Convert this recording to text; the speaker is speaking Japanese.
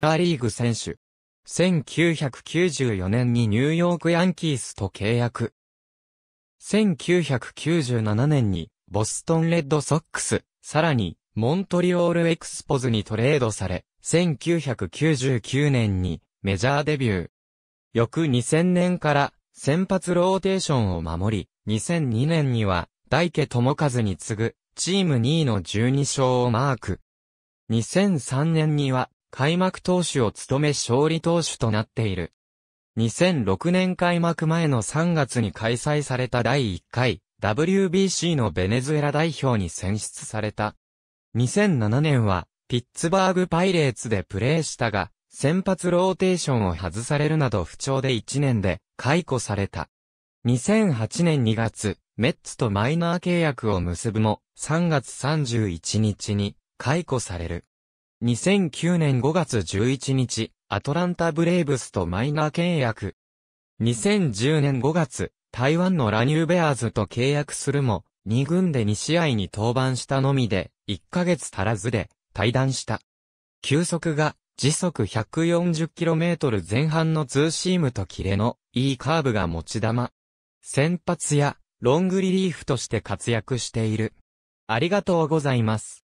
ターリーグ選手。1994年にニューヨークヤンキースと契約。1997年にボストンレッドソックス、さらにモントリオールエクスポズにトレードされ、1999年にメジャーデビュー。翌2000年から先発ローテーションを守り、2002年には大家智和に次ぐチーム2位の12勝をマーク。2003年には開幕投手を務め勝利投手となっている。2006年開幕前の3月に開催された第1回 WBC のベネズエラ代表に選出された。2007年はピッツバーグパイレーツでプレーしたが、先発ローテーションを外されるなど不調で1年で解雇された。2008年2月、メッツとマイナー契約を結ぶも、3月31日に解雇される。2009年5月11日、アトランタブレイブスとマイナー契約。2010年5月、台湾のラニューベアーズと契約するも、2軍で2試合に登板したのみで、1ヶ月足らずで、退団した。球速が、時速 140km 前半のツーシームとキレの、いいカーブが持ち玉。先発や、ロングリリーフとして活躍している。ありがとうございます。